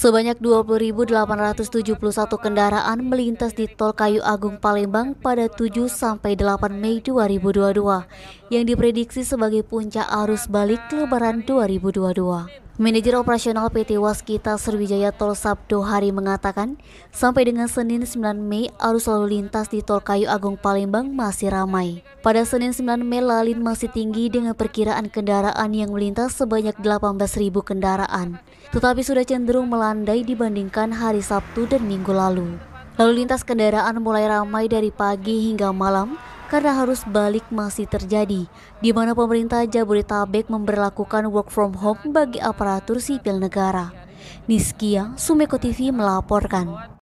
Sebanyak 20.871 kendaraan melintas di Tol Kayu Agung Palembang pada 7 sampai 8 Mei 2022 yang diprediksi sebagai puncak arus balik Lebaran 2022. Manajer operasional PT Waskita Sriwijaya Tol Sabdo Hari mengatakan, sampai dengan Senin 9 Mei, arus lalu lintas di Tol Kayu Agung Palembang masih ramai. Pada Senin 9 Mei, lalin masih tinggi dengan perkiraan kendaraan yang melintas sebanyak 18.000 kendaraan, tetapi sudah cenderung melandai dibandingkan hari Sabtu dan Minggu lalu. Lalu lintas kendaraan mulai ramai dari pagi hingga malam, karena harus balik masih terjadi, di mana pemerintah Jabodetabek memberlakukan work from home bagi aparatur sipil negara. Niskia Sumeko TV melaporkan.